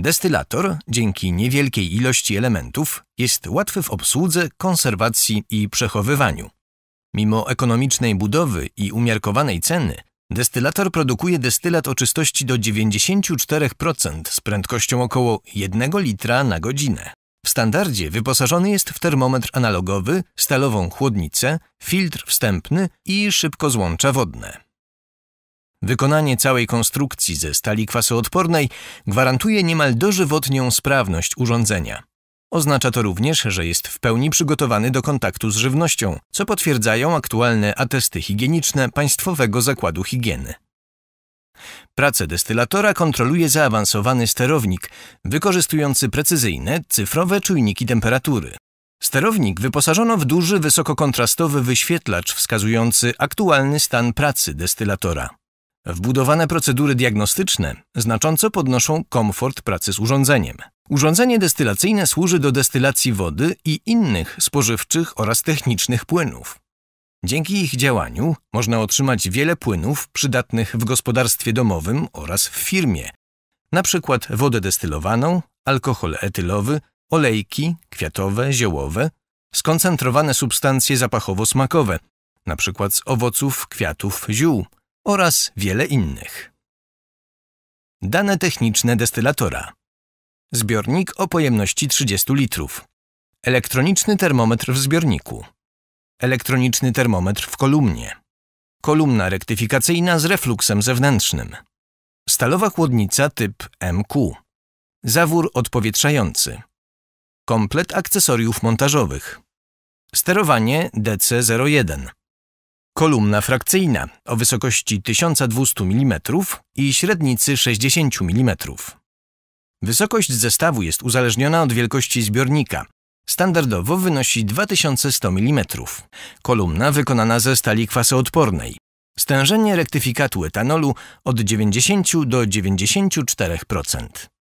Destylator, dzięki niewielkiej ilości elementów, jest łatwy w obsłudze, konserwacji i przechowywaniu. Mimo ekonomicznej budowy i umiarkowanej ceny, destylator produkuje destylat o czystości do 94% z prędkością około 1 litra na godzinę. W standardzie wyposażony jest w termometr analogowy, stalową chłodnicę, filtr wstępny i szybko złącza wodne. Wykonanie całej konstrukcji ze stali kwasoodpornej gwarantuje niemal dożywotnią sprawność urządzenia. Oznacza to również, że jest w pełni przygotowany do kontaktu z żywnością, co potwierdzają aktualne atesty higieniczne Państwowego Zakładu Higieny. Pracę destylatora kontroluje zaawansowany sterownik, wykorzystujący precyzyjne, cyfrowe czujniki temperatury. Sterownik wyposażono w duży, wysokokontrastowy wyświetlacz wskazujący aktualny stan pracy destylatora. Wbudowane procedury diagnostyczne znacząco podnoszą komfort pracy z urządzeniem. Urządzenie destylacyjne służy do destylacji wody i innych spożywczych oraz technicznych płynów. Dzięki ich działaniu można otrzymać wiele płynów przydatnych w gospodarstwie domowym oraz w firmie, np. wodę destylowaną, alkohol etylowy, olejki kwiatowe, ziołowe, skoncentrowane substancje zapachowo-smakowe, np. z owoców, kwiatów, ziół, oraz wiele innych. Dane techniczne destylatora. Zbiornik o pojemności 30 litrów. Elektroniczny termometr w zbiorniku. Elektroniczny termometr w kolumnie. Kolumna rektyfikacyjna z refluksem zewnętrznym. Stalowa chłodnica typ MQ. Zawór odpowietrzający. Komplet akcesoriów montażowych. Sterowanie DC01 kolumna frakcyjna o wysokości 1200 mm i średnicy 60 mm. Wysokość zestawu jest uzależniona od wielkości zbiornika. Standardowo wynosi 2100 mm. Kolumna wykonana ze stali kwasoodpornej. Stężenie rektyfikatu etanolu od 90 do 94%.